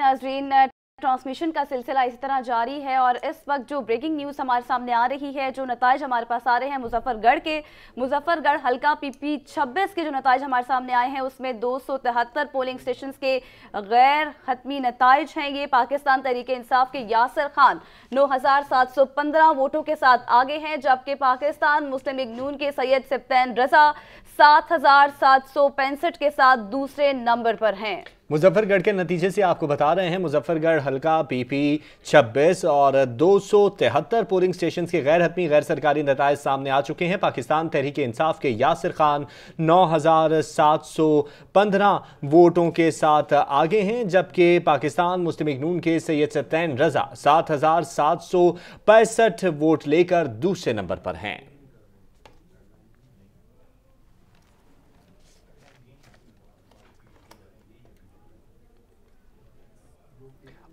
नाजरीन ट्रांसमिशन का सिलसिला इसी तरह जारी है और इस वक्त जो ब्रेकिंग न्यूज़ हमारे सामने आ रही है जो नतज हमारे पास आ रहे हैं मुजफ्फरगढ़ के मुजफ्फरगढ़ हल्का पीपी 26 के जो नतज हमारे सामने आए हैं उसमें दो पोलिंग स्टेशन के गैर हतमी नतज हैं ये पाकिस्तान तरीके इंसाफ के यासर खान पंद्रह वोटों के साथ आगे हैं जबकि पाकिस्तान मुस्लिम लीग नून के सैयद सिप्तन रजा सात हजार सात सौ पैंसठ के साथ दूसरे नंबर पर हैं मुजफ्फरगढ़ के नतीजे से आपको बता रहे हैं मुजफ्फरगढ़ हल्का पीपी 26 और दो पोलिंग स्टेशन के गैर हतमी गैर सरकारी नतज सामने आ चुके हैं पाकिस्तान तहरीक इंसाफ के यासिर खान 9,715 वोटों के साथ आगे हैं जबकि पाकिस्तान मुस्लिम इग्नून के सैयद सत्तैन रजा सात वोट लेकर दूसरे नंबर पर हैं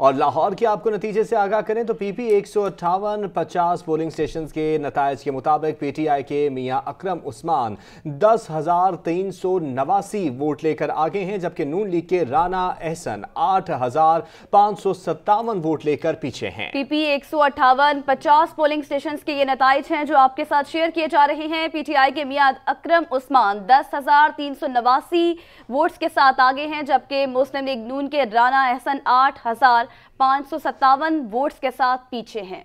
और लाहौर के आपको नतीजे से आगाह करें तो पीपी एक सौ अट्ठावन पचास पोलिंग स्टेशन के नतज के मुताबिक पीटीआई के मियाँ अकरम उस्मान दस हजार तीन सौ नवासी वोट लेकर आगे हैं जबकि नून लीग के राना एहसन आठ हजार पांच सौ सत्तावन वोट लेकर पीछे हैं पीपी एक सौ अट्ठावन पचास पोलिंग स्टेशन के ये नतज हैं जो आपके साथ शेयर किए जा रहे हैं पीटीआई के मियाँ अक्रम उस्मान दस हजार तीन सौ नवासी वोट्स के साथ आगे हैं जबकि मुस्लिम लीग नून के राना एहसन आठ हजार पाँच वोट्स के साथ पीछे हैं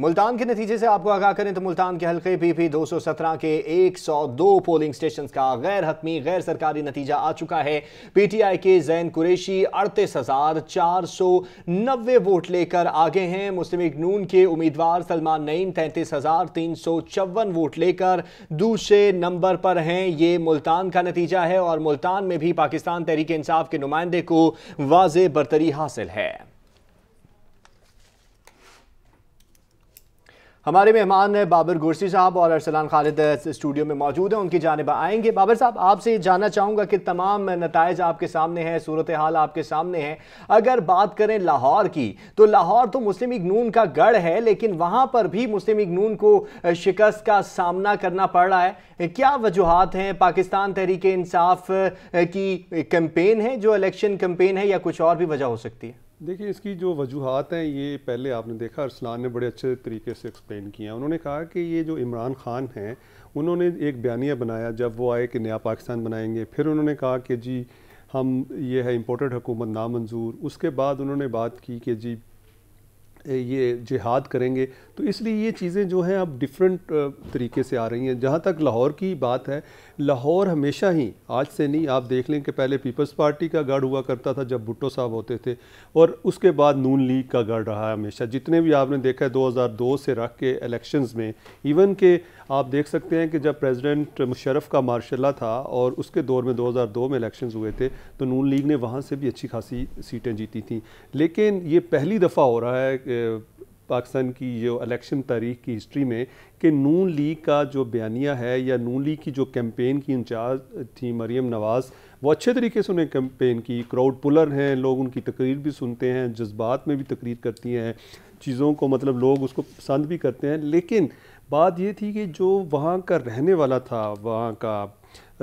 मुल्तान के नतीजे से आपको आगाह करें तो मुल्तान के हल्के सौ सत्रह के 102 पोलिंग स्टेशन का गैर हतमी गैर सरकारी नतीजा आ चुका है पीटीआई के जैन कुरेशी अड़तीस हजार चार सौ नब्बे वोट लेकर आगे हैं मुस्लिम नून के उम्मीदवार सलमान नईम तैंतीस हजार तीन सौ चौवन वोट लेकर दूसरे नंबर पर हैं ये मुल्तान का नतीजा है और मुल्तान में भी पाकिस्तान तहरीक इंसाफ के नुमाइंदे को वाज बरतरी हासिल है हमारे मेहमान बाबर गुरसी साहब और अरसलान खालिद स्टूडियो में मौजूद हैं उनकी जानब आएंगे बाबर साहब आपसे ये जानना चाहूँगा कि तमाम नतज आपके सामने हैं सूरत हाल आपके सामने हैं अगर बात करें लाहौर की तो लाहौर तो मुस्लिम लीग नून का गढ़ है लेकिन वहाँ पर भी मुस्लिम लीग नून को शिकस्त का सामना करना पड़ रहा है क्या वजूहत हैं पाकिस्तान तहरीक इंसाफ की कैंपेन है जो इलेक्शन कैंपेन है या कुछ और भी वजह हो सकती है देखिए इसकी जो वजूहत हैं ये पहले आपने देखा अरसलान ने बड़े अच्छे तरीके से एक्सप्लेन किया उन्होंने कहा कि ये जो इमरान खान हैं उन्होंने एक बयानिया बनाया जब वो आए कि नया पाकिस्तान बनाएंगे फिर उन्होंने कहा कि जी हम ये है इम्पोर्टेड हुकूमत नामंजूर उसके बाद उन्होंने बात की कि जी ये जिहाद करेंगे तो इसलिए ये चीज़ें जो हैं अब डिफरेंट तरीके से आ रही हैं जहाँ तक लाहौर की बात है लाहौर हमेशा ही आज से नहीं आप देख लें कि पहले पीपल्स पार्टी का गढ़ हुआ करता था जब भुट्टो साहब होते थे और उसके बाद नून लीग का गढ़ रहा है हमेशा जितने भी आपने देखा है दो से रख के एलेक्शनस में इवन के आप देख सकते हैं कि जब प्रेसिडेंट मुशरफ का मार्शाला था और उसके दौर में 2002 में इलेक्शंस हुए थे तो नून लीग ने वहाँ से भी अच्छी खासी सीटें जीती थी लेकिन ये पहली दफ़ा हो रहा है पाकिस्तान की जो इलेक्शन तारीख की हिस्ट्री में कि नून लीग का जो बयानिया है या नून लीग की जो कैंपेन की इंचार्ज थी मरीम नवाज़ वो अच्छे तरीके से उन्हें कैंपेन की क्राउड पुलर हैं लोग उनकी तकरीर भी सुनते हैं जज्बात में भी तकरीर करती हैं चीज़ों को मतलब लोग उसको पसंद भी करते हैं लेकिन बात ये थी कि जो वहाँ का रहने वाला था वहाँ का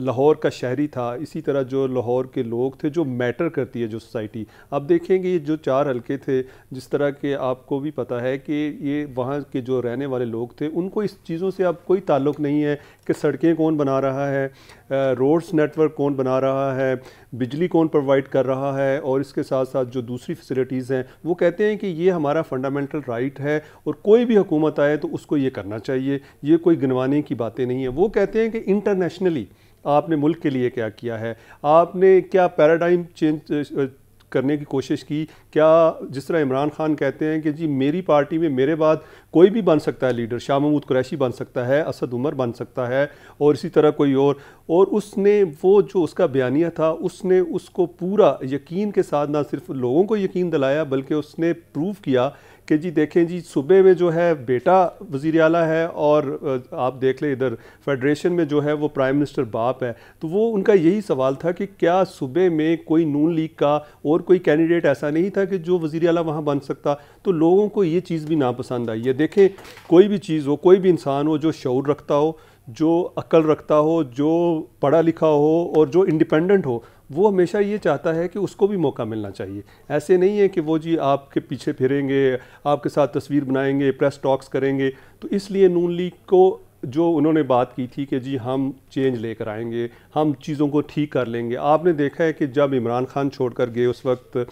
लाहौर का शहरी था इसी तरह जो लाहौर के लोग थे जो मैटर करती है जो सोसाइटी अब देखेंगे ये जो चार हलके थे जिस तरह के आपको भी पता है कि ये वहाँ के जो रहने वाले लोग थे उनको इस चीज़ों से अब कोई ताल्लुक़ नहीं है कि सड़कें कौन बना रहा है रोड्स नेटवर्क कौन बना रहा है बिजली कौन प्रोवाइड कर रहा है और इसके साथ साथ जो दूसरी फैसिलिटीज़ हैं वो कहते हैं कि ये हमारा फंडामेंटल राइट है और कोई भी हुकूमत आए तो उसको ये करना चाहिए ये कोई गिनवाने की बातें नहीं है वो कहते हैं कि इंटरनेशनली आपने मुल्क के लिए क्या किया है आपने क्या पैराडाइम चेंज करने की कोशिश की क्या जिस तरह इमरान खान कहते हैं कि जी मेरी पार्टी में मेरे बाद कोई भी बन सकता है लीडर शाह महमूद कुरैशी बन सकता है असद उमर बन सकता है और इसी तरह कोई और और उसने वो जो उसका बयानिया था उसने उसको पूरा यकीन के साथ ना सिर्फ लोगों को यकीन दिलाया बल्कि उसने प्रूव किया कि जी देखें जी सूबे में जो है बेटा वज़ी अला है और आप देख लें इधर फेडरेशन में जो है वो प्राइम मिनिस्टर बाप है तो वो उनका यही सवाल था कि क्या सूबे में कोई नून लीग का और कोई कैंडिडेट ऐसा नहीं था कि जो वज़ी अला वहाँ बन सकता तो लोगों को ये चीज़ भी नापसंद आई है देखें कोई भी चीज़ हो कोई भी इंसान हो जो शौर रखता हो जो अक्ल रखता हो जो पढ़ा लिखा हो और जो इंडिपेंडेंट हो वो हमेशा ये चाहता है कि उसको भी मौका मिलना चाहिए ऐसे नहीं है कि वो जी आपके पीछे फिरेंगे आपके साथ तस्वीर बनाएंगे प्रेस टॉक्स करेंगे तो इसलिए नून लीग को जो उन्होंने बात की थी कि जी हम चेंज लेकर आएंगे हम चीज़ों को ठीक कर लेंगे आपने देखा है कि जब इमरान खान छोड़कर गए उस वक्त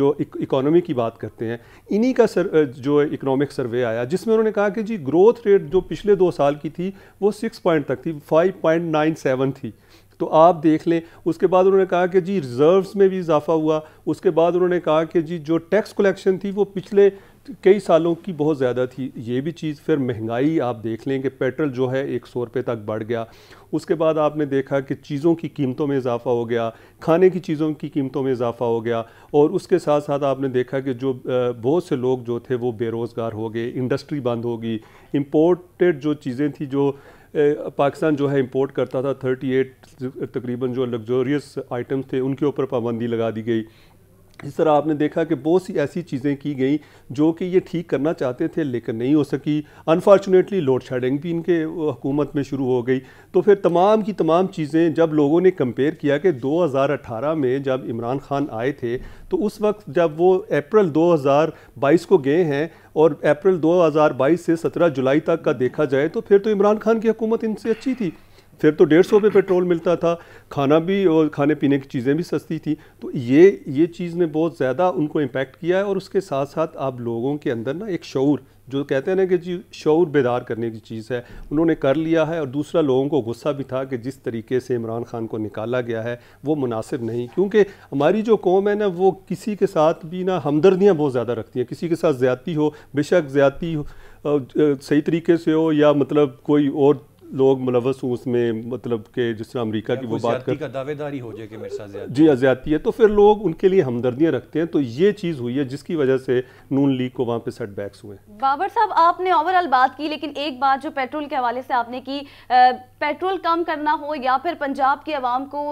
जो इकोनॉमी की बात करते हैं इन्हीं का सर, जो इकोनॉमिक सर्वे आया जिसमें उन्होंने कहा कि जी ग्रोथ रेट जो पिछले दो साल की थी वो सिक्स पॉइंट तक थी फाइव पॉइंट नाइन सेवन थी तो आप देख लें उसके बाद उन्होंने कहा कि जी रिज़र्व्स में भी इजाफा हुआ उसके बाद उन्होंने कहा कि जी जो टैक्स कलेक्शन थी वो पिछले कई सालों की बहुत ज़्यादा थी ये भी चीज़ फिर महंगाई आप देख लें कि पेट्रोल जो है एक सौ रुपये तक बढ़ गया उसके बाद आपने देखा कि चीज़ों की कीमतों में इजाफा हो गया खाने की चीज़ों की कीमतों में इजाफा हो गया और उसके साथ साथ आपने देखा कि जो बहुत से लोग जो थे वो बेरोज़गार हो गए इंडस्ट्री बंद होगी इम्पोर्टेड जो चीज़ें थी जो पाकिस्तान जो है इंपोर्ट करता था 38 तकरीबन जो लग्जोरियस आइटम्स थे उनके ऊपर पाबंदी लगा दी गई इस तरह आपने देखा कि बहुत सी ऐसी चीज़ें की गई जो कि ये ठीक करना चाहते थे लेकिन नहीं हो सकी अनफॉर्चुनेटली लोड शेडिंग भी इनके हुकूमत में शुरू हो गई तो फिर तमाम की तमाम चीज़ें जब लोगों ने कंपेयर किया कि 2018 में जब इमरान खान आए थे तो उस वक्त जब वो अप्रैल 2022 को गए हैं और अप्रैल 2022 से 17 जुलाई तक का देखा जाए तो फिर तो इमरान खान की हुकूमत इनसे अच्छी थी फिर तो डेढ़ सौ रुपये पेट्रोल मिलता था खाना भी और खाने पीने की चीज़ें भी सस्ती थी तो ये ये चीज़ ने बहुत ज़्यादा उनको इम्पेक्ट किया है और उसके साथ साथ आप लोगों के अंदर ना एक शौर जो कहते हैं ना कि जी शौर बेदार करने की चीज़ है उन्होंने कर लिया है और दूसरा लोगों को गुस्सा भी था कि जिस तरीके से इमरान खान को निकाला गया है वो मुनासिब नहीं क्योंकि हमारी जो कौम है ना वो किसी के साथ भी ना हमदर्दियाँ बहुत ज़्यादा रखती हैं किसी के साथ ज़्यादती हो बेशक ज़्यादती सही तरीके से हो या मतलब कोई और लोग मुलवस हूँ उसमें मतलब के जिस तरह अमरीका की वो बात कर दावेदारी हो जाए कि मेरे साथ जी आजादी है तो फिर लोग उनके लिए हमदर्दियाँ रखते हैं तो ये चीज़ हुई है जिसकी वजह से नून लीग को वहाँ पे बैक्स हुए बाबर साहब आपने ओवरऑल बात की लेकिन एक बात जो पेट्रोल के हवाले से आपने की पेट्रोल कम करना हो या फिर पंजाब की आवाम को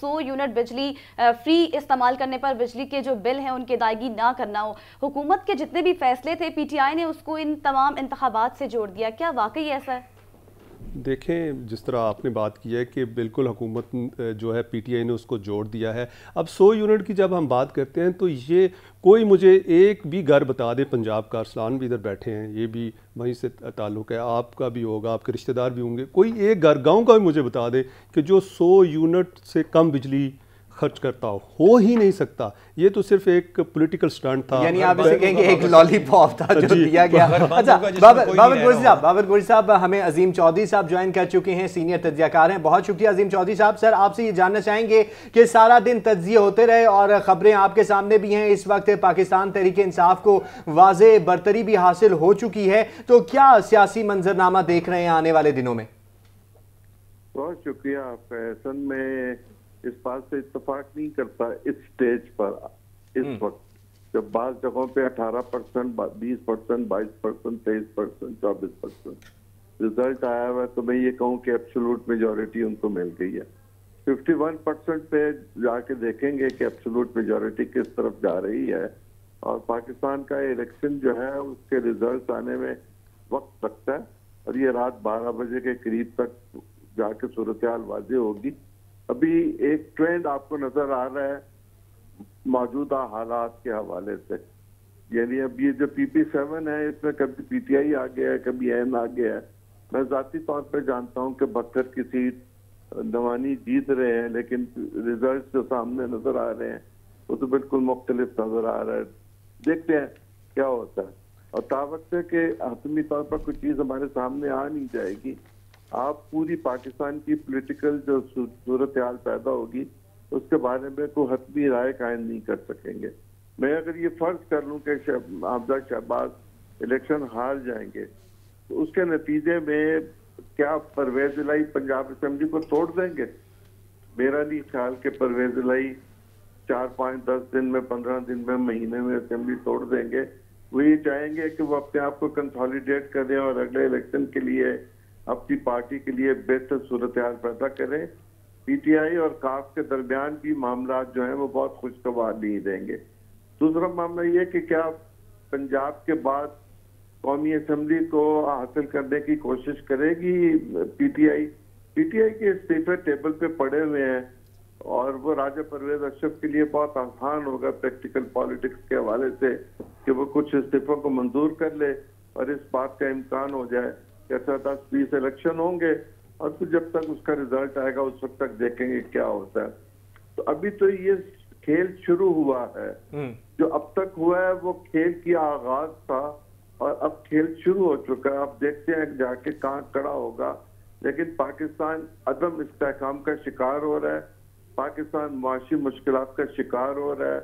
सौ यूनिट बिजली फ्री इस्तेमाल करने पर बिजली के जो बिल हैं उनकी अदायगी ना करना हो हुकूमत के जितने भी फैसले थे पी टी आई ने उसको इन तमाम इंतबात से जोड़ दिया क्या वाकई ऐसा है देखें जिस तरह आपने बात की है कि बिल्कुल हुकूमत जो है पीटीआई ने उसको जोड़ दिया है अब 100 यूनिट की जब हम बात करते हैं तो ये कोई मुझे एक भी घर बता दे पंजाब का अरसलान भी इधर बैठे हैं ये भी वहीं से ताल्लुक़ है आपका भी होगा आपके रिश्तेदार भी होंगे कोई एक घर गाँव का भी मुझे बता दे कि जो सौ यूनिट से कम बिजली खर्च करता हो ही नहीं सकता ये तो सिर्फ एक पॉलिटिकल स्टंट था यानी आप इसे कहेंगे एक लॉलीपॉप था जो दिया गया अच्छा बाबर गोरी साहब बाबर गोरी साहब हमें अजीम चौधरी साहब ज्वाइन कर चुके हैं सीनियर तजियाकार हैं बहुत शुक्रिया अजीम चौधरी साहब सर आपसे ये जानना चाहेंगे कि सारा दिन तजिए होते रहे और खबरें आपके सामने भी हैं इस वक्त पाकिस्तान तहरीक इंसाफ को वाज बरतरी भी हासिल हो चुकी है तो क्या सियासी मंजरनामा देख रहे हैं आने वाले दिनों में बहुत शुक्रिया फैसन में इस बात से इतफाक नहीं करता इस स्टेज पर इस हम्म। वक्त जब बाद जगहों पे 18 परसेंट बीस परसेंट बाईस परसेंट तेईस परसेंट चौबीस परसेंट रिजल्ट आया हुआ तो मैं ये कहूँ कि एब्सोलूट मेजोरिटी उनको मिल गई है 51 परसेंट पे जाके देखेंगे कि एब्सोलूट मेजोरिटी किस तरफ जा रही है और पाकिस्तान का इलेक्शन जो है उसके रिजल्ट आने में वक्त लगता है और ये रात 12 बजे के करीब तक जाके सूरत हाल वाजे होगी अभी एक ट्रेंड आपको नजर आ रहा है मौजूदा हालात के हवाले से यानी अब ये जो पी पी सेवन है इसमें कभी पीटीआई आ गया है कभी एन आ गया है मैं जाती तौर पर जानता हूँ कि बदतर की सीट नवानी जीत रहे हैं लेकिन रिजल्ट जो सामने नजर आ रहे हैं वो तो बिल्कुल मुख्तलिफ नजर आ रहा है देखते हैं क्या होता है और तावक है कि हतमी तौर पर कोई चीज़ हमारे सामने आ नहीं जाएगी आप पूरी पाकिस्तान की पॉलिटिकल जो सूरत हाल पैदा होगी उसके बारे में कोई हतमी राय कायम नहीं कर सकेंगे मैं अगर ये फर्ज कर लूँ कि आपदा शहबाज इलेक्शन हार जाएंगे तो उसके नतीजे में क्या परवेज लाई पंजाब असम्बली को तोड़ देंगे मेरा नहीं ख्याल कि परवेज लाई चार पाँच दस दिन में पंद्रह दिन में महीने में असम्बली तोड़ देंगे वो ये चाहेंगे कि वो अपने आप को कंसॉलिडेट करें और अगले इलेक्शन के लिए अपनी पार्टी के लिए बेहतर सूरत हाल पैदा करें पीटीआई और काफ के दरमियान भी मामला जो है वो बहुत खुशगवार नहीं देंगे दूसरा मामला ये कि क्या पंजाब के बाद कौमी असम्बली को हासिल करने की कोशिश करेगी पीटीआई पीटीआई के इस्तीफे टेबल पे पड़े हुए हैं और वो राजा परवेज अशरफ के लिए बहुत आसान होगा प्रैक्टिकल पॉलिटिक्स के हवाले से कि वो कुछ इस्तीफों को मंजूर कर ले और इस बात का इम्कान हो जाए कैसा था बीस इलेक्शन होंगे और फिर जब तक उसका रिजल्ट आएगा उस वक्त तक देखेंगे क्या होता है तो अभी तो ये खेल शुरू हुआ है हम्म। जो अब तक हुआ है वो खेल की आगाज था और अब खेल शुरू हो चुका है आप देखते हैं जाके कहाँ कड़ा होगा लेकिन पाकिस्तान अदम इसकाम का शिकार हो रहा है पाकिस्तान माशी मुश्किल का शिकार हो रहा है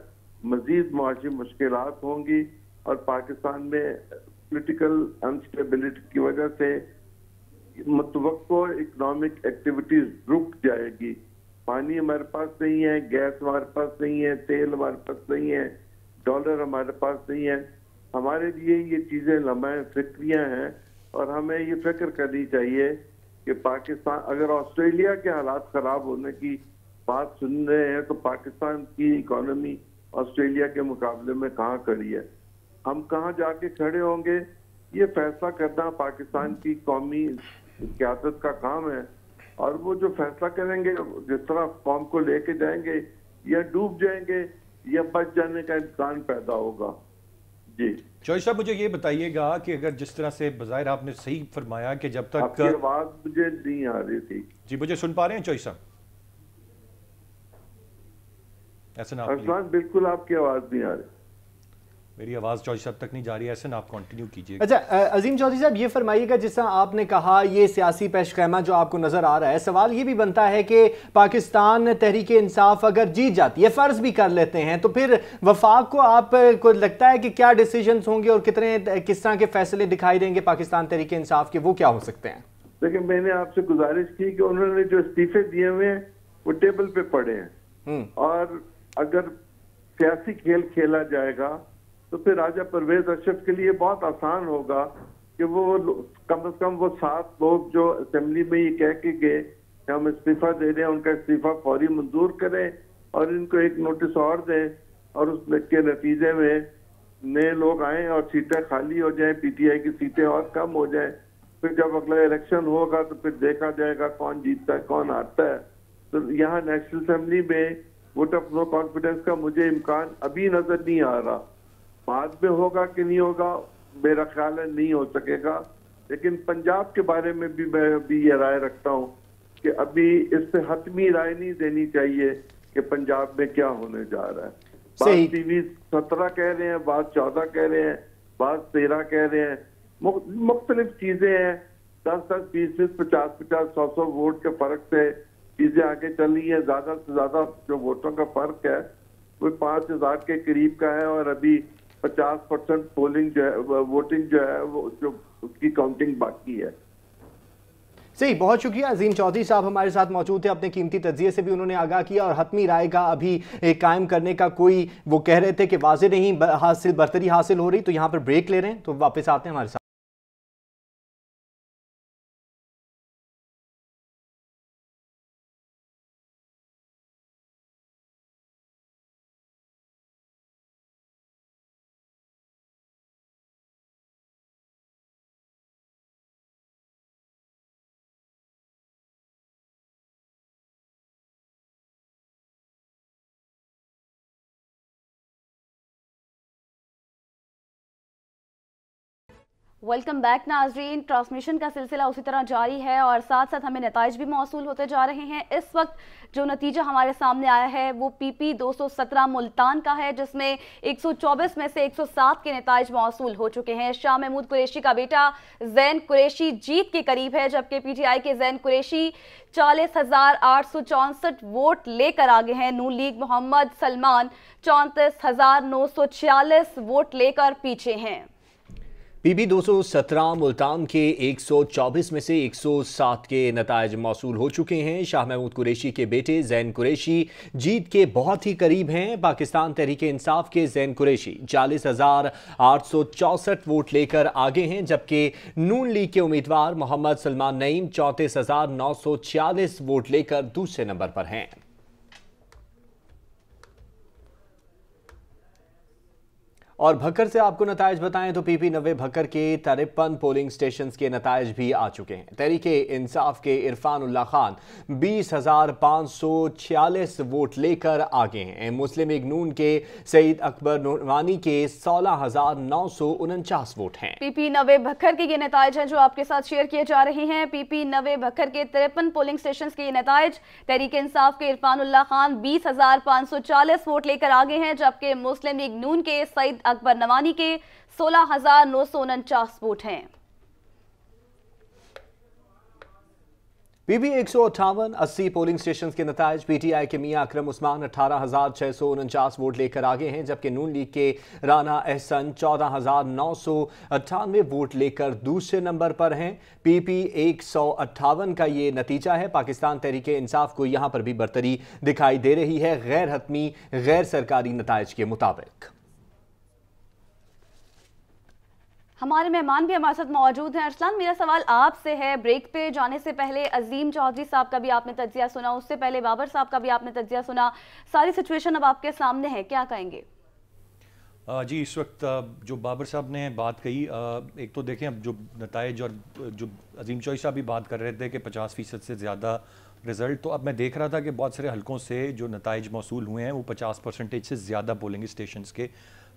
मजीद माशी मुश्किल होंगी और पाकिस्तान में पॉलिटिकल अनस्टेबिलिटी की वजह से मतवको इकोनॉमिक एक्टिविटीज रुक जाएगी पानी हमारे पास नहीं है गैस हमारे पास नहीं है तेल हमारे पास नहीं है डॉलर हमारे पास नहीं है हमारे लिए ये चीज़ें लम्बाएँ फिक्रियां हैं और हमें ये फिक्र करनी चाहिए कि पाकिस्तान अगर ऑस्ट्रेलिया के हालात ख़राब होने की बात सुन रहे हैं तो पाकिस्तान की इकोनॉमी ऑस्ट्रेलिया के मुकाबले में कहाँ खड़ी है हम कहाँ जाके खड़े होंगे ये फैसला करना पाकिस्तान की कौमी क्यादत का काम है और वो जो फैसला करेंगे जिस तरह कौम को लेके जाएंगे या डूब जाएंगे या बच जाने का इम्कान पैदा होगा जी चौहरी साहब मुझे ये बताइएगा कि अगर जिस तरह से बाहर आपने सही फरमाया कि जब तक आवाज मुझे नहीं आ रही थी जी मुझे सुन पा रहे हैं चौहरी साहब ऐसा ना बिल्कुल आपकी आवाज नहीं आ रही मेरी आवाज़ चौधरी साहब तक नहीं जा रही है ऐसे आप कंटिन्यू कीजिए अच्छा अजीम चौधरी साहब ये फरमाइएगा जिस तरह आपने कहा ये सियासी पेशकैमा जो आपको नज़र आ रहा है सवाल ये भी बनता है कि पाकिस्तान तहरीक इंसाफ अगर जीत जाती है फ़र्ज़ भी कर लेते हैं तो फिर वफाक को आपको लगता है कि क्या डिसीजन होंगे और कितने किस तरह के फैसले दिखाई देंगे पाकिस्तान तहरीक इंसाफ के वो क्या हो सकते हैं देखिए मैंने आपसे गुजारिश की कि उन्होंने जो इस्तीफे दिए हुए हैं वो टेबल पे पड़े हैं हम्म। और अगर सियासी खेल खेला जाएगा तो फिर राजा परवेज अशरफ के लिए बहुत आसान होगा कि वो कम से कम वो सात लोग जो असेंबली में ये कह के गए कि हम इस्तीफा दे रहे हैं उनका इस्तीफा फौरी मंजूर करें और इनको एक नोटिस और दें और उसके नतीजे में नए लोग आए और सीटें खाली हो जाए पीटीआई की सीटें और कम हो जाए फिर जब अगला इलेक्शन होगा तो फिर देखा जाएगा कौन जीतता है कौन आता है तो यहाँ नेशनल असेंबली में वोट ऑफ नो कॉन्फिडेंस का मुझे इम्कान अभी नजर नहीं आ रहा बाद में होगा कि नहीं होगा मेरा ख्याल है नहीं हो सकेगा लेकिन पंजाब के बारे में भी मैं अभी ये राय रखता हूँ कि अभी इस हतमी राय नहीं देनी चाहिए कि पंजाब में क्या होने जा रहा है बाद टीवी सत्रह कह रहे हैं बाद चौदह कह रहे हैं बाद तेरह कह रहे हैं मुख्तलिफ चीजें हैं दस दस बीस बीस पचास पचास सौ सौ वोट के फर्क से चीजें आगे चल रही है ज्यादा से ज्यादा जो वोटों का फर्क है वो पांच हजार के करीब का है और अभी पचास परसेंट पोलिंग जो है वोटिंग जो है वो जो उसकी काउंटिंग बाकी है सही बहुत शुक्रिया अजीम चौधरी साहब हमारे साथ मौजूद थे अपने कीमती तजिए से भी उन्होंने आगाह किया और हतमी राय का अभी कायम करने का कोई वो कह रहे थे कि वाजे नहीं हासिल बरतरी हासिल हो रही तो यहाँ पर ब्रेक ले रहे हैं तो वापस आते हैं हमारे साथ वेलकम बैक नाजरीन ट्रांसमिशन का सिलसिला उसी तरह जारी है और साथ साथ हमें नतज भी मौसू होते जा रहे हैं इस वक्त जो नतीजा हमारे सामने आया है वो पी पी दो सौ सत्रह मुल्तान का है जिसमें एक सौ चौबीस में से एक सौ सात के नतज मौसू हो चुके हैं शाह महमूद कुरेशी का बेटा जैन कुरेशी जीत के करीब है जबकि पी टी आई के जैन कुरेशी चालीस हजार आठ सौ चौंसठ वोट लेकर आगे हैं नू लीग मोहम्मद सलमान चौंतीस हजार नौ सौ छियालीस वोट लेकर पीछे हैं पीबी 217 मुल्तान के 124 में से 107 के नतज मौसू हो चुके हैं शाह महमूद कुरैशी के बेटे जैन कुरैशी जीत के बहुत ही करीब हैं पाकिस्तान तहरीक इंसाफ के जैन कुरैशी चालीस हज़ार आठ सौ चौसठ वोट लेकर आगे हैं जबकि नून लीग के उम्मीदवार मोहम्मद सलमान नईम चौंतीस हज़ार नौ सौ छियालीस वोट लेकर दूसरे नंबर पर हैं और भक्कर से आपको नतज बताएं तो पीपी नवे भक्कर के तिरपन पोलिंग स्टेशन के नतज भी आ चुके हैं तहरीक इंसाफ के इरफान उल्ला खान बीस हज़ार पाँच सौ छियालीस वोट लेकर आगे हैं मुस्लिम लीग नून के सईद अकबर नूरवानी के सोलह हज़ार नौ सौ उनचास वोट हैं पीपी नवे भक्कर के ये नतज हैं जो आपके साथ शेयर किए जा रहे हैं पीपी नवे भक्कर के तिरपन पोलिंग स्टेशन के ये नतज तहरीक इंसाफ के इरफान उल्ला खान बीस हज़ार पाँच सौ चालीस वोट लेकर आगे हैं जबकि मुस्लिम लीग नून के सईद अकबर नवानी के सोलह हजार नौ सौ उनचास वोट हैं पीबी एक सौ अट्ठावन अस्सी पोलिंग स्टेशन के नतज पीटीआई के मियां अक्रम उस्मान अठारह हजार छह सौ उनचास वोट लेकर आगे हैं जबकि नून लीग के राना एहसन चौदह हजार नौ सौ अट्ठानवे वोट लेकर दूसरे नंबर पर हैं पीपी एक सौ अट्ठावन का ये नतीजा है पाकिस्तान तहरीक इंसाफ को यहां पर भी बरतरी दिखाई दे रही है गैर हतमी गैर सरकारी नतज के मुताबिक हमारे मेहमान भी हमारे साथ मौजूद हैं अरसलान मेरा सवाल आपसे है ब्रेक पे जाने से पहले अजीम चौधरी साहब का भी आपने तजिया सुना उससे पहले बाबर साहब का भी आपने तजिया सुना सारी सिचुएशन अब आपके सामने है क्या कहेंगे जी इस वक्त जो बाबर साहब ने बात कही एक तो देखें अब जो नतज और जो अजीम चौधरी साहब भी बात कर रहे थे कि पचास फ़ीसद से ज़्यादा रिज़ल्ट तो अब मैं देख रहा था कि बहुत सारे हलकों से जो नतज मौसू हुए हैं वो पचास परसेंटेज से ज़्यादा पोलिंग स्टेशन के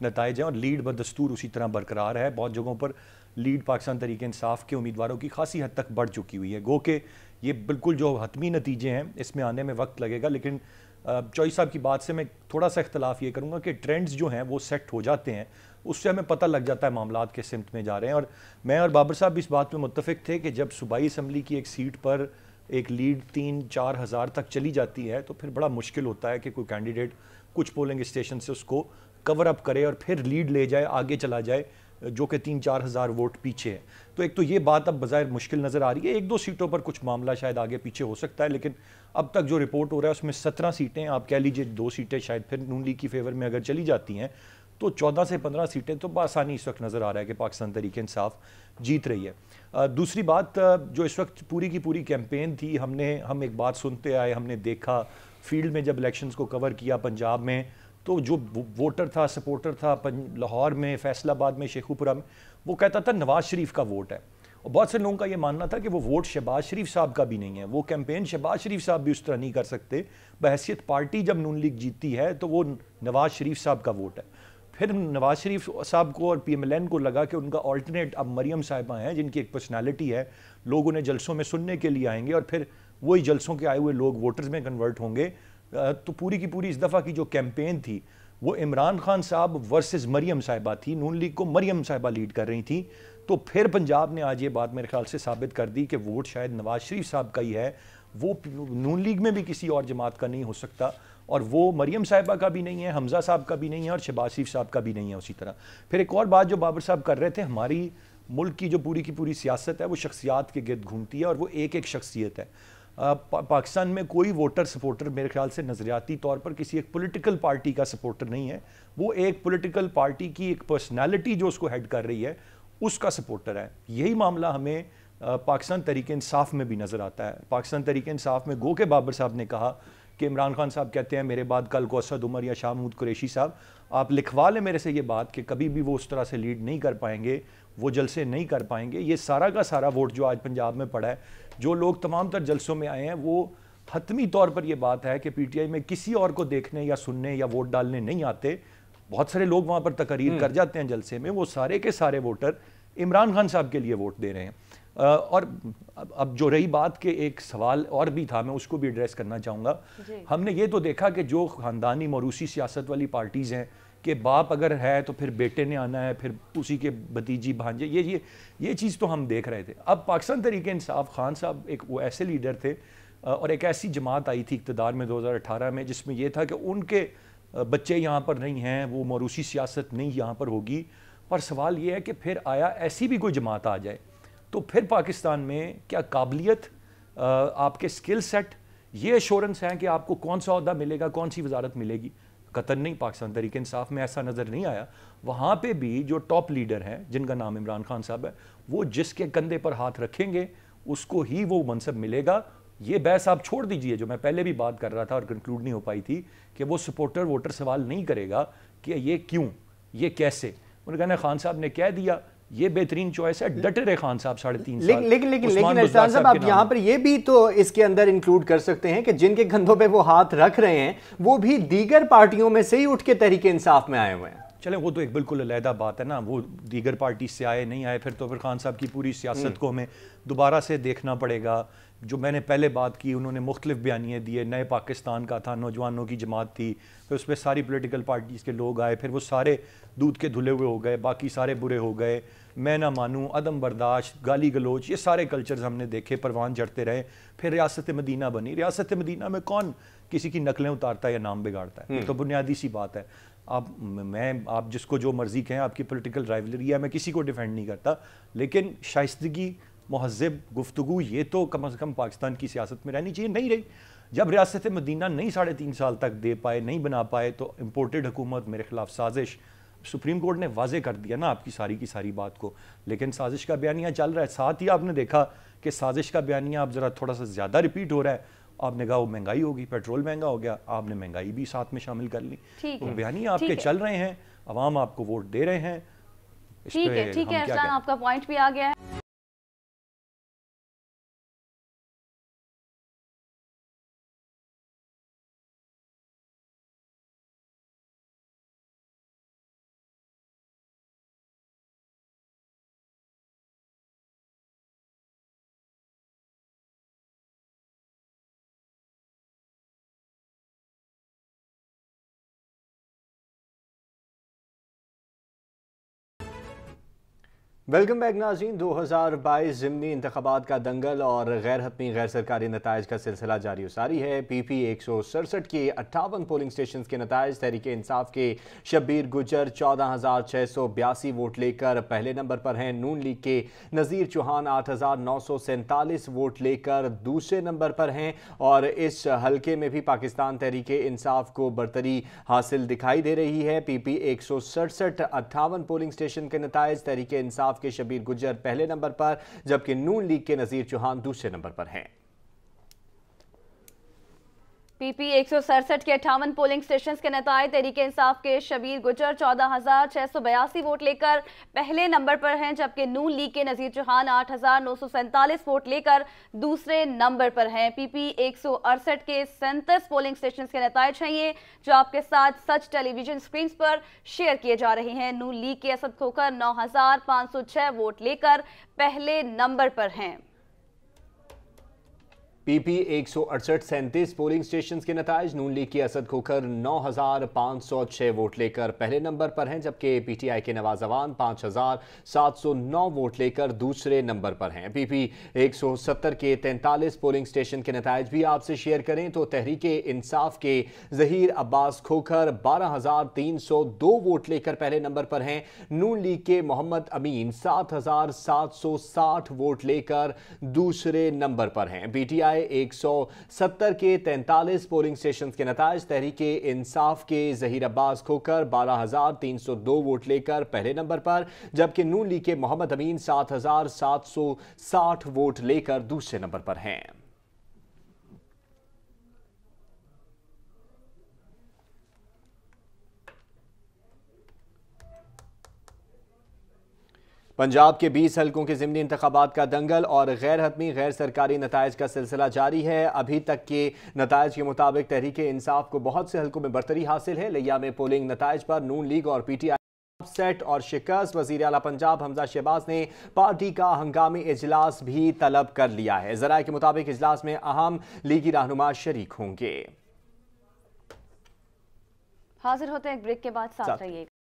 नतज हैं और लीड ब दस्तूर उसी तरह बरकरार है बहुत जगहों पर लीड पाकिस्तान तरीके इंसाफ के उम्मीदवारों की खासी हद तक बढ़ चुकी हुई है गो के ये बिल्कुल जो हतमी नतीजे हैं इसमें आने में वक्त लगेगा लेकिन चौई साहब की बात से मैं थोड़ा सा इख्तलाफ ये करूँगा कि ट्रेंड्स जो हैं वो सेट हो जाते हैं उससे हमें पता लग जाता है मामला के सिमत में जा रहे हैं और मैं और बाबर साहब इस बात में मुतफिक थे कि जब सूबाई असम्बली की एक सीट पर एक लीड तीन चार हज़ार तक चली जाती है तो फिर बड़ा मुश्किल होता है कि कोई कैंडिडेट कुछ पोलिंग स्टेशन से उसको कवर अप करे और फिर लीड ले जाए आगे चला जाए जो कि तीन चार हज़ार वोट पीछे है तो एक तो ये बात अब बाज़ाहिर मुश्किल नज़र आ रही है एक दो सीटों पर कुछ मामला शायद आगे पीछे हो सकता है लेकिन अब तक जो रिपोर्ट हो रहा है उसमें सत्रह सीटें आप कह लीजिए दो सीटें शायद फिर नून लीग की फेवर में अगर चली जाती हैं तो चौदह से पंद्रह सीटें तो बसानी इस वक्त नज़र आ रहा है कि पाकिस्तान तरीके इंसाफ जीत रही है दूसरी बात जो इस वक्त पूरी की पूरी कैंपेन थी हमने हम एक बात सुनते आए हमने देखा फील्ड में जब इलेक्शंस को कवर किया पंजाब में तो जो वोटर था सपोर्टर था लाहौर में फैसलाबाद में शेखुपुरा में वो कहता था नवाज़ शरीफ का वोट है और बहुत से लोगों का ये मानना था कि वो वोट शहबाज शरीफ साहब का भी नहीं है वो कैंपेन शहबाज शरीफ साहब भी उस तरह नहीं कर सकते बहसीत पार्टी जब नून लीग जीतती है तो वो नवाज़ शरीफ साहब का वोट है फिर नवाज शरीफ साहब को और पी एम एल एन को लगा कि उनका ऑल्टरनेट अब मरीम साहिबा हैं जिनकी एक पर्सनैलिटी है लोग उन्हें जलसों में सुनने के लिए आएंगे और फिर वही जलसों के आए हुए लोग वोटर्स में कन्वर्ट होंगे तो पूरी की पूरी इस दफ़ा की जो कैंपेन थी वो इमरान खान साहब वर्सेस मरियम साहिबा थी नून लीग को मरियम साहिबा लीड कर रही थी तो फिर पंजाब ने आज ये बात मेरे ख्याल से साबित कर दी कि वोट शायद नवाज शरीफ साहब का ही है वो नून लीग में भी किसी और जमात का नहीं हो सकता और वो मरीम साहिबा का भी नहीं है हमजा साहब का भी नहीं है और शहबाज शरीफ साहब का भी नहीं है उसी तरह फिर एक और बात जो बाबर साहब कर रहे थे हमारी मुल्क की जो पूरी की पूरी सियासत है वो शख्सियात के गिरद घूमती है और वो एक एक शख्सियत है पा, पाकिस्तान में कोई वोटर सपोर्टर मेरे ख्याल से नज़रियाती तौर पर किसी एक पॉलिटिकल पार्टी का सपोर्टर नहीं है वो एक पॉलिटिकल पार्टी की एक पर्सनालिटी जो उसको हेड कर रही है उसका सपोर्टर है यही मामला हमें पाकिस्तान तहरीक इंसाफ में भी नज़र आता है पाकिस्तान तहरीक इंसाफ में गो के बाबर साहब ने कहा कि इमरान खान साहब कहते हैं मेरे बाद कल गौसद उमर या शाह महमूद कुरेशी साहब आप लिखवा लें मेरे से ये बात कि कभी भी वो उस तरह से लीड नहीं कर पाएंगे वो जलसे नहीं कर पाएंगे ये सारा का सारा वोट जो आज पंजाब में पड़ा है जो लोग तमाम तर जलसों में आए हैं वो हतमी तौर पर यह बात है कि पीटीआई में किसी और को देखने या सुनने या वोट डालने नहीं आते बहुत सारे लोग वहां पर तकरीर कर हम्म। जाते हैं जलसे में वो सारे के सारे वोटर इमरान खान साहब के लिए वोट दे रहे हैं और अब जो रही बात के एक सवाल और भी था मैं उसको भी एड्रेस करना चाहूँगा हमने ये तो देखा कि जो ख़ानदानी मरूसी सियासत वाली पार्टीज़ हैं कि बाप अगर है तो फिर बेटे ने आना है फिर उसी के भतीजी भांजे ये ये ये चीज़ तो हम देख रहे थे अब पाकिस्तान तरीके इंसाफ खान साहब एक वो ऐसे लीडर थे और एक ऐसी जमात आई थी इकतदार में 2018 में जिसमें यह था कि उनके बच्चे यहाँ पर नहीं हैं वो मौरूसी सियासत नहीं यहाँ पर होगी पर सवाल ये है कि फिर आया ऐसी भी कोई जमात आ जाए तो फिर पाकिस्तान में क्या काबिलियत आपके स्किल सेट ये एश्योरेंस हैं कि आपको कौन सा अहदा मिलेगा कौन सी वजारत मिलेगी कतर नहीं पाकिस्तान तरीके इंसाफ में ऐसा नज़र नहीं आया वहाँ पे भी जो टॉप लीडर हैं जिनका नाम इमरान खान साहब है वो जिसके कंधे पर हाथ रखेंगे उसको ही वो मनसब मिलेगा ये बहस आप छोड़ दीजिए जो मैं पहले भी बात कर रहा था और कंक्लूड नहीं हो पाई थी कि वो सपोर्टर वोटर सवाल नहीं करेगा कि ये क्यों ये कैसे उन्होंने कहना खान साहब ने कह दिया ये बेहतरीन चॉइस है डटे रहे खान साहब साढ़े तीन लेकिन लेकिन लेकिन लेकिन अरसान साहब आप यहाँ पर ये भी तो इसके अंदर इंक्लूड कर सकते हैं कि जिनके कंधों पे वो हाथ रख रहे हैं वो भी दीगर पार्टियों में से ही उठ के तहरीके इंसाफ में आए हुए हैं चले वो तो एक बिल्कुल अलहदा बात है ना वो दीगर पार्टी से आए नहीं आए फिर तो फिर खान साहब की पूरी सियासत हम्म। को हमें दोबारा से देखना पड़ेगा जो मैंने पहले बात की उन्होंने मुख्तलिफ बयानियाँ दिए नए पाकिस्तान का था नौजवानों की जमात थी फिर उसमें सारी पोलिटिकल पार्टीज़ के लोग आए फिर वो सारे दूध के धुले हुए हो गए बाकी सारे बुरे हो गए मैं ना मानूँ अदम बर्दाश्त गाली गलोच ये सारे कल्चर्स हमने देखे परवान जड़ते रहे फिर रियासत मदीना बनी रियासत मदीना में कौन किसी की नकलें उतारता है या नाम बिगाड़ता है हम्म। तो बुनियादी सी बात है आप मैं आप जिसको जो मर्ज़ी कहें आपकी पोलिटिकल राइवलरी है मैं किसी को डिफेंड नहीं करता लेकिन शाइस्तगी महजब गुफ्तु ये तो कम अज़ कम पाकिस्तान की सियासत में रहनी चाहिए नहीं रही जब रियासत मदीना नहीं साढ़े तीन साल तक दे पाए नहीं बना पाए तो इम्पोर्टेड हुकूमत मेरे खिलाफ साजिश सुप्रीम कोर्ट ने वाजे कर दिया ना आपकी सारी की सारी बात को लेकिन साजिश का बयानिया चल रहा है साथ ही आपने देखा कि साजिश का बयानिया आप ज़रा थोड़ा सा ज़्यादा रिपीट हो रहा है आपने कहा वो महंगाई होगी पेट्रोल महंगा हो गया आपने महंगाई भी साथ में शामिल कर ली तो बयानिया आपके चल रहे हैं आवाम आपको वोट दे रहे हैं ठीक है ठीक है आपका पॉइंट भी आ गया है वेलकम बैक नाजीन 2022 ज़मनी इंतबात का दंगल और गैर हतमी गैर सरकारी नतज का सिलसिला जारी उसारी है पी पी एक सौ सड़सठ के अट्ठावन पोलिंग स्टेशन के नतज तहरीक इंसाफ के शब्बीर गुजर चौदह हज़ार छः सौ बयासी वोट लेकर पहले नंबर पर हैं नून लीग के नज़ीर चौहान आठ हज़ार नौ सौ सैंतालीस वोट लेकर दूसरे नंबर पर हैं और इस हल्के में भी पाकिस्तान तहरीक इंसाफ को बरतरी हासिल दिखाई दे रही है पी पी एक सौ सड़सठ अट्ठावन पोलिंग स्टेशन के नतज तहरीक इंसाफ इंसाफ के शबीर गुजर पहले नंबर पर जबकि नून लीग के नज़ीर चौहान दूसरे नंबर पर हैं पीपी एक सौ सड़सठ के अठावन पोलिंग स्टेशन के नतज तहरीक इंसाफ के शबीर गुजर चौदह हजार छह सौ बयासी वोट लेकर पहले नंबर पर हैं जबकि नू लीग के नजीर चौहान आठ हजार नौ सौ सैंतालीस वोट लेकर दूसरे नंबर पर हैं पीपी एक सौ अड़सठ के सैंतीस पोलिंग स्टेशन के नतज हैं ये जो आपके साथ सच टेलीविजन स्क्रीन पर शेयर किए जा रहे हैं नू लीग के असद खोकर नौ हजार पाँच सौ छह वोट लेकर पहले नंबर पर हैं पीपी एक सौ अड़सठ सैंतीस पोलिंग स्टेशन के नतज नून लीग की असद खोखर नौ हज़ार पाँच सौ छह वोट लेकर पहले नंबर पर हैं जबकि पी टी आई के अवान पाँच हज़ार सात सौ नौ वोट लेकर दूसरे नंबर पर हैं पी पी एक सौ सत्तर के तैंतालीस पोलिंग स्टेशन के नतज भी आपसे शेयर करें तो तहरीक इंसाफ के जहीर अब्बास खोखर बारह हज़ार तीन सौ दो वोट लेकर पहले नंबर पर हैं नून लीग के मोहम्मद अमीन सात हज़ार सात सौ साठ वोट लेकर दूसरे नंबर पर हैं पी टी आई सौ 170 के 43 पोलिंग स्टेशन के नतज तहरीक इंसाफ के जहीर अब्बास खोकर 12,302 वोट लेकर पहले नंबर पर जबकि नून लीग के मोहम्मद अमीन 7,760 वोट लेकर दूसरे नंबर पर हैं पंजाब के 20 हलकों के ज़मनी इंतबात का दंगल और गैर हतमी गैर सरकारी नतज का सिलसिला जारी है अभी तक के नतज के मुताबिक तहरीक इंसाफ को बहुत से हलकों में बरतरी हासिल है लिया में पोलिंग नतज पर नून लीग और पी टी आई सेट और शिकस्त वजीर अला पंजाब हमजा शहबाज ने पार्टी का हंगामी इजलास भी तलब कर लिया है जरा के मुताबिक इजलास में अहम लीगी रहनुमा शरीक होंगे हाजिर होते एक ब्रेक के बाद साथ रहिएगा